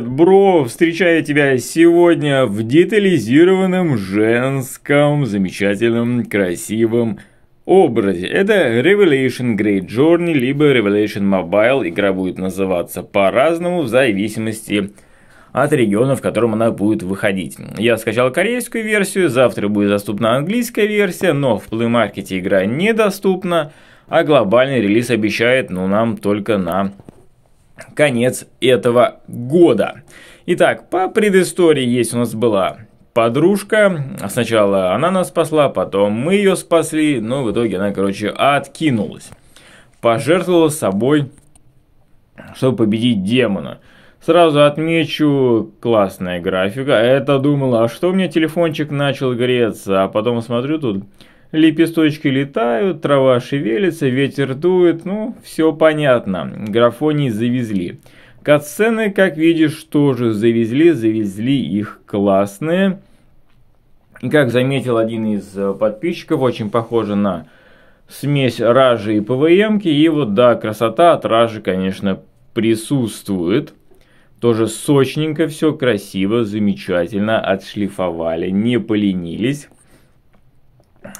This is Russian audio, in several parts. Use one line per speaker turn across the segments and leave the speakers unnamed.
Бро, встречаю тебя сегодня в детализированном женском, замечательном, красивом образе. Это Revelation Great Journey, либо Revelation Mobile. Игра будет называться по-разному в зависимости от региона, в котором она будет выходить. Я скачал корейскую версию, завтра будет доступна английская версия, но в Play Market игра недоступна, а глобальный релиз обещает, ну, нам только на конец этого года. Итак, по предыстории есть у нас была подружка. Сначала она нас спасла, потом мы ее спасли, но в итоге она, короче, откинулась. Пожертвовала собой, чтобы победить демона. Сразу отмечу, классная графика. Это думала, а что у меня телефончик начал греться, а потом смотрю тут... Лепесточки летают, трава шевелится, ветер дует, ну, все понятно, графоний завезли. Катсцены, как видишь, тоже завезли, завезли их классные. И как заметил один из э, подписчиков, очень похоже на смесь ражи и ПВМ. И вот, да, красота от ражи, конечно, присутствует. Тоже сочненько все, красиво, замечательно отшлифовали, не поленились.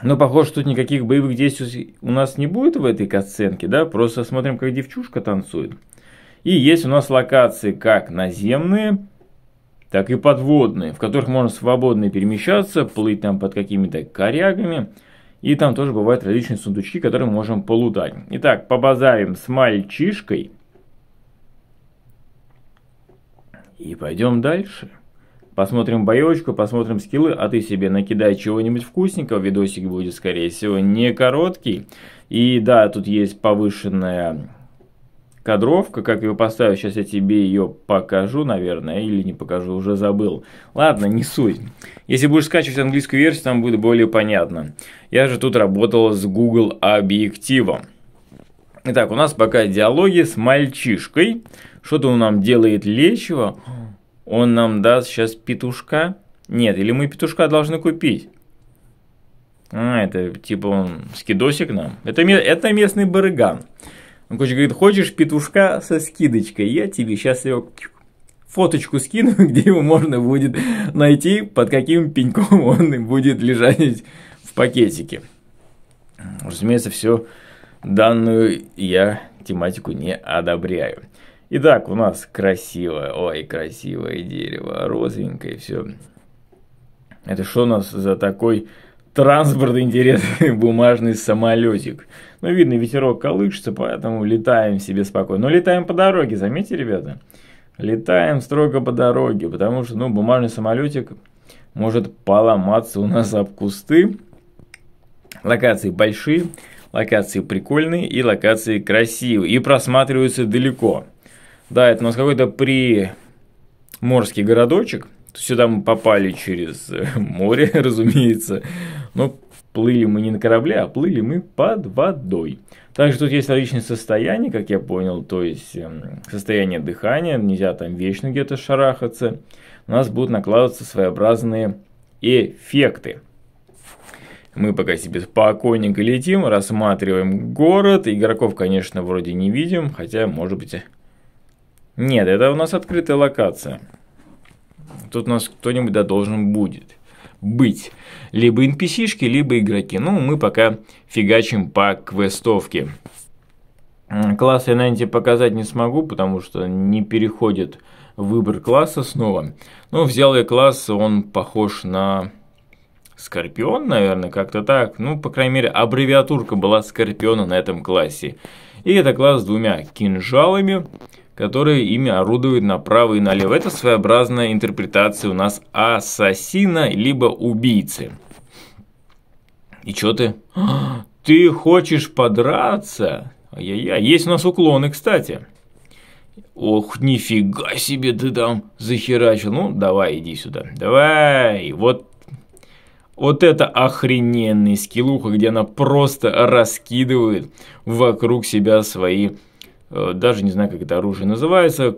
Ну, похоже, тут никаких боевых действий у нас не будет в этой катсценке, да? Просто смотрим, как девчушка танцует. И есть у нас локации как наземные, так и подводные, в которых можно свободно перемещаться, плыть там под какими-то корягами. И там тоже бывают различные сундучки, которые мы можем полутать. Итак, побазарим с мальчишкой. И пойдем дальше. Посмотрим боевочку, посмотрим скиллы, а ты себе накидай чего-нибудь вкусненького, видосик будет, скорее всего, не короткий. И да, тут есть повышенная кадровка, как ее поставить, сейчас я тебе ее покажу, наверное, или не покажу, уже забыл. Ладно, не суть. Если будешь скачивать английскую версию, там будет более понятно. Я же тут работал с Google объективом. Итак, у нас пока диалоги с мальчишкой. Что-то он нам делает лечего. Он нам даст сейчас петушка? Нет, или мы петушка должны купить? А, это типа он скидосик нам. Это, это местный барыган. Он, короче, говорит, хочешь петушка со скидочкой? Я тебе сейчас его фоточку скину, где его можно будет найти, под каким пеньком он будет лежать в пакетике. Разумеется, все данную я тематику не одобряю. Итак, у нас красивое, ой, красивое дерево, розовенькое все. Это что у нас за такой транспорт интересный бумажный самолетик? Ну, видно, ветерок колышется, поэтому летаем себе спокойно. Но летаем по дороге, заметьте, ребята? Летаем строго по дороге, потому что, ну, бумажный самолетик может поломаться у нас об кусты. Локации большие, локации прикольные и локации красивые. И просматриваются далеко. Да, это у нас какой-то приморский городочек. Сюда мы попали через э, море, разумеется. Но плыли мы не на корабле, а плыли мы под водой. Также тут есть различные состояния, как я понял, то есть эм, состояние дыхания, нельзя там вечно где-то шарахаться. У нас будут накладываться своеобразные эффекты. Мы пока себе спокойненько летим, рассматриваем город. Игроков, конечно, вроде не видим, хотя, может быть, нет, это у нас открытая локация. Тут у нас кто-нибудь да, должен будет быть. Либо NPC-шки, либо игроки. Ну, мы пока фигачим по квестовке. Класс я, наверное, показать не смогу, потому что не переходит выбор класса снова. Но ну, взял я класс, он похож на Скорпион, наверное, как-то так. Ну, по крайней мере, аббревиатурка была Скорпиона на этом классе. И это класс с двумя кинжалами, которые ими орудуют направо и налево. Это своеобразная интерпретация у нас ассасина, либо убийцы. И чё ты? Ты хочешь подраться? Ай-яй-яй, есть у нас уклоны, кстати. Ох, нифига себе ты там захерачил. Ну, давай, иди сюда. Давай, вот вот это охрененный скиллуха, где она просто раскидывает вокруг себя свои Э, даже не знаю, как это оружие называется,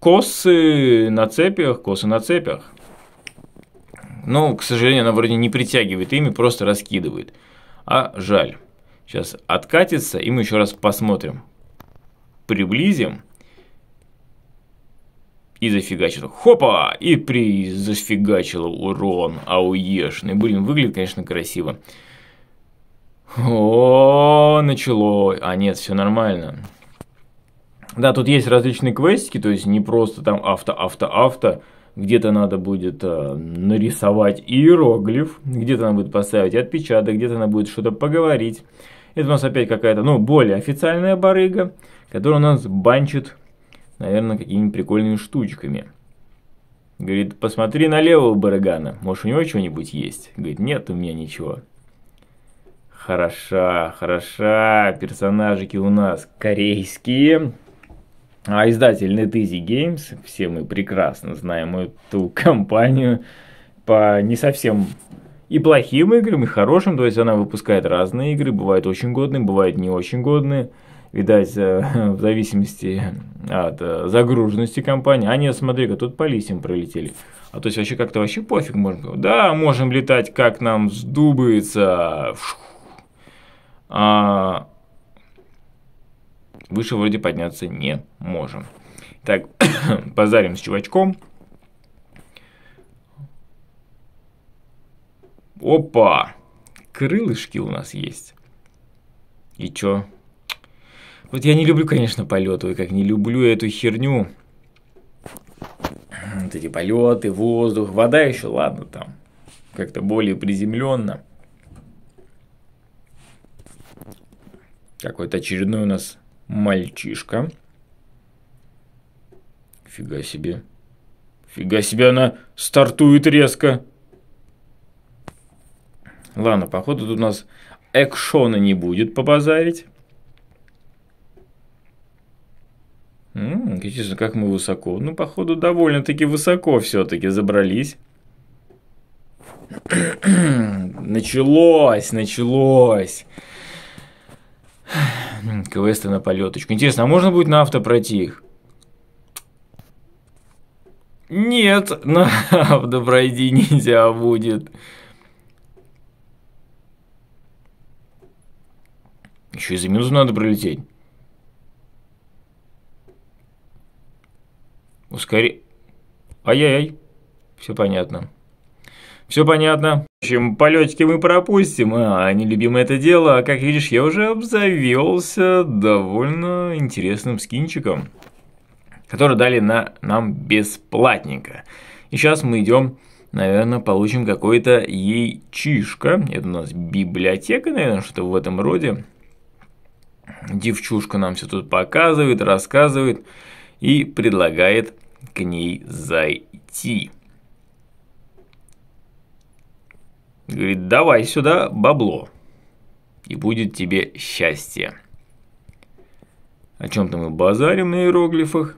косы на цепях, косы на цепях. ну к сожалению, она вроде не притягивает ими, просто раскидывает. А жаль. Сейчас откатится, и мы еще раз посмотрим. Приблизим. И зафигачила. Хопа! И при зафигачила урон ауешный. Блин, выглядит, конечно, красиво. О, начало. А нет, все нормально. Да, тут есть различные квестики, то есть не просто там авто, авто, авто. Где-то надо будет э, нарисовать иероглиф, где-то надо будет поставить отпечаток, где-то надо будет что-то поговорить. Это у нас опять какая-то, ну, более официальная барыга, которая у нас банчит, наверное, какими-нибудь прикольными штучками. Говорит, посмотри на у барыгана, может у него чего нибудь есть? Говорит, нет у меня ничего. Хороша, хороша, персонажики у нас корейские. А издатель NetEasy Games, все мы прекрасно знаем эту компанию по не совсем и плохим играм, и хорошим. То есть она выпускает разные игры, бывают очень годные, бывают не очень годные. Видать, в зависимости от э, загруженности компании. А нет, смотри-ка, тут по листьям пролетели. А то есть вообще как-то вообще пофиг можно. Да, можем летать, как нам вздумается. Фух а, выше вроде подняться не можем. Так, позарим с чувачком. Опа! Крылышки у нас есть. И чё? Вот я не люблю, конечно, полеты, как не люблю эту херню. Вот эти полеты, воздух, вода еще, ладно, там, как-то более приземленно. Какой-то очередной у нас мальчишка. Фига себе. Фига себе она стартует резко. Ладно, походу тут у нас экшона не будет побазарить. интересно, как мы высоко. Ну, походу, довольно-таки высоко все-таки забрались. началось, началось. Квесты на полеточку. Интересно, а можно будет на авто пройти их? Нет, на авто пройти нельзя будет. Еще и за минуту надо пролететь. Ускори... Ай-яй-яй. Все понятно. Все понятно общем полетики мы пропустим, а не нелюбимое это дело, а как видишь, я уже обзавелся довольно интересным скинчиком, который дали на, нам бесплатненько. И сейчас мы идем, наверное, получим какое-то яйчишко. Это у нас библиотека, наверное, что-то в этом роде. Девчушка нам все тут показывает, рассказывает и предлагает к ней зайти. Говорит, давай сюда бабло, и будет тебе счастье. О чем-то мы базарим на иероглифах.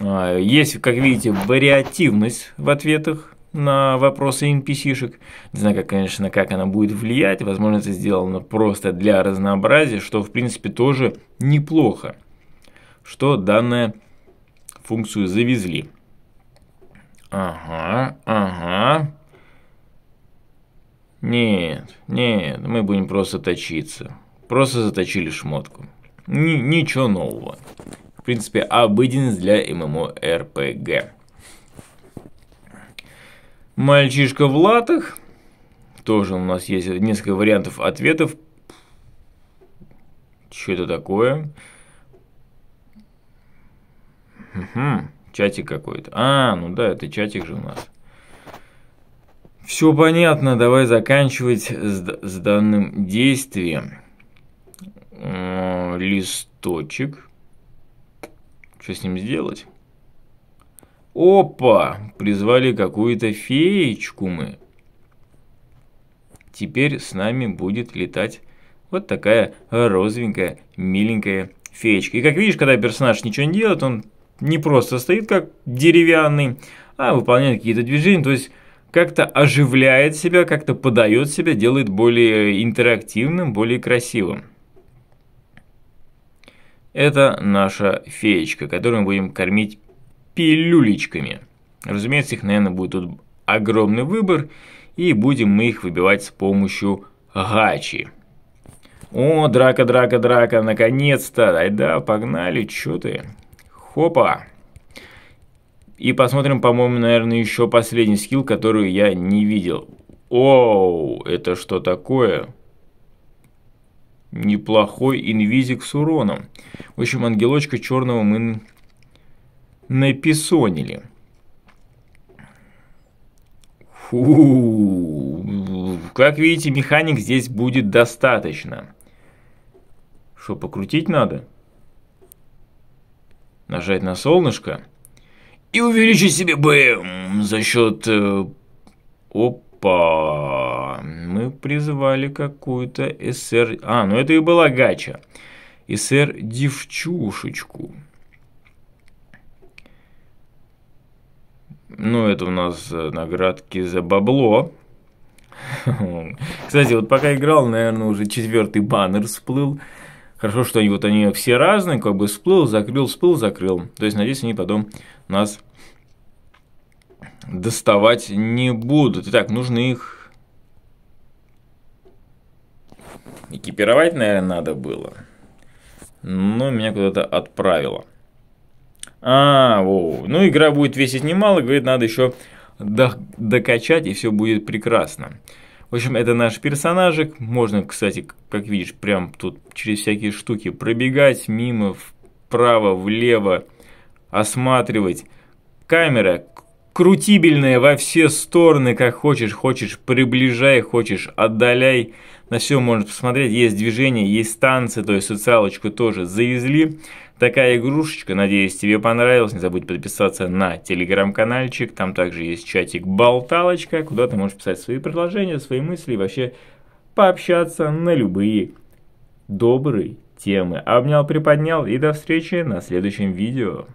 А, есть, как видите, вариативность в ответах на вопросы NPC-шек. Не знаю, конечно, как она будет влиять. Возможно, это сделано просто для разнообразия, что, в принципе, тоже неплохо, что данную функцию завезли. Ага, ага. Нет, нет, мы будем просто точиться. Просто заточили шмотку. Ни ничего нового. В принципе, обыденность для ММО-РПГ. Мальчишка в латах. Тоже у нас есть несколько вариантов ответов. Что это такое? Угу, чатик какой-то. А, ну да, это чатик же у нас. Все понятно, давай заканчивать с, с данным действием. Э, листочек. Что с ним сделать? Опа! Призвали какую-то феечку мы. Теперь с нами будет летать вот такая розовенькая, миленькая феечка. И как видишь, когда персонаж ничего не делает, он не просто стоит как деревянный, а выполняет какие-то движения. То есть как-то оживляет себя, как-то подает себя, делает более интерактивным, более красивым. Это наша феечка, которую мы будем кормить пилюлечками. Разумеется, их, наверное, будет тут огромный выбор, и будем мы их выбивать с помощью гачи. О, драка, драка, драка, наконец-то, ай да, погнали, чё ты? Хопа! И посмотрим, по-моему, наверное, еще последний скилл, который я не видел. Оу, это что такое? Неплохой инвизик с уроном. В общем, ангелочка черного мы написонили. Фу. Как видите, механик здесь будет достаточно. Что, покрутить надо? Нажать на солнышко? и увеличить себе БМ за счет... Э, опа! Мы призвали какую-то СР... А, ну это и была гача. СР-девчушечку. Ну, это у нас э, наградки за бабло. Кстати, вот пока играл, наверное, уже четвертый баннер всплыл. Хорошо, что они вот они все разные, как бы всплыл, закрыл, всплыл, закрыл. То есть, надеюсь, они потом нас доставать не будут. Итак, нужно их экипировать, наверное, надо было. Но меня куда-то отправило. А, воу. ну игра будет весить немало, говорит, надо еще до докачать, и все будет прекрасно. В общем, это наш персонажик. Можно, кстати, как видишь, прям тут через всякие штуки пробегать мимо, вправо, влево осматривать. Камера крутибельная во все стороны, как хочешь, хочешь приближай, хочешь отдаляй. На все можно посмотреть, есть движение, есть танцы, то есть социалочку тоже завезли. Такая игрушечка, надеюсь, тебе понравилось Не забудь подписаться на телеграм-канальчик, там также есть чатик «Болталочка», куда ты можешь писать свои предложения, свои мысли и вообще пообщаться на любые добрые темы. Обнял, приподнял и до встречи на следующем видео.